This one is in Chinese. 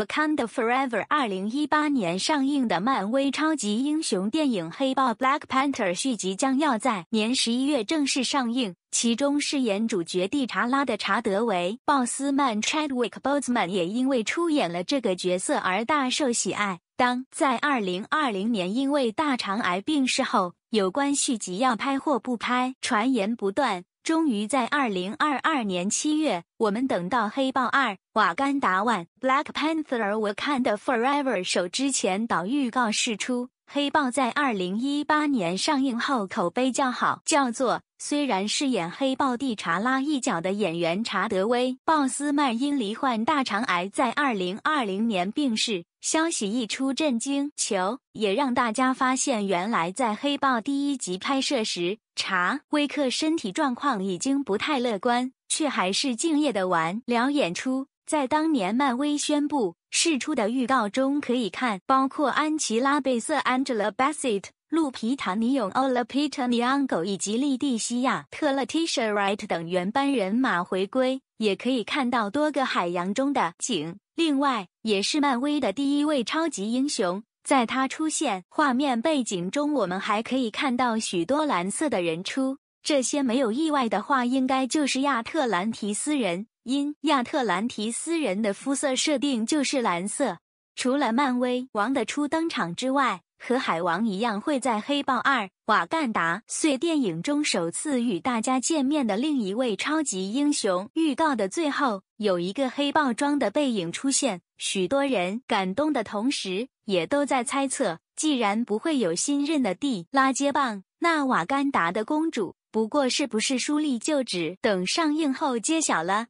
《Wakanda Forever。二零一八年上映的漫威超级英雄电影《黑豹》（Black Panther） 续集将要在年十一月正式上映。其中饰演主角蒂查拉的查德维·鲍斯曼 （Chadwick Boseman） 也因为出演了这个角色而大受喜爱。当在二零二零年因为大肠癌病逝后，有关续集要拍或不拍传言不断。终于在二零二二年七月，我们等到《黑豹二》瓦干达万 Black Panther》，我看的《Forever》首之前导预告释出。《黑豹》在二零一八年上映后口碑较好，叫做。虽然饰演黑豹蒂查拉一角的演员查德威·鲍斯曼因罹患大肠癌，在二零二零年病逝，消息一出震惊，求也让大家发现，原来在黑豹第一集拍摄时，查威克身体状况已经不太乐观，却还是敬业的完聊演出。在当年漫威宣布。释出的预告中可以看，包括安琪拉·贝瑟 （Angela Bassett）、鹿皮·塔尼永、o l 皮特 p 昂 t a n o 以及莉蒂西亚·特勒 （Tisha Wright） 等原班人马回归。也可以看到多个海洋中的景，另外也是漫威的第一位超级英雄。在他出现画面背景中，我们还可以看到许多蓝色的人出，这些没有意外的话，应该就是亚特兰提斯人。因亚特兰提斯人的肤色设定就是蓝色，除了漫威王的初登场之外，和海王一样会在《黑豹二：瓦干达》碎电影中首次与大家见面的另一位超级英雄。预告的最后有一个黑豹装的背影出现，许多人感动的同时也都在猜测，既然不会有新任的蒂拉接棒，那瓦干达的公主不过是不是舒立旧址？等上映后揭晓了。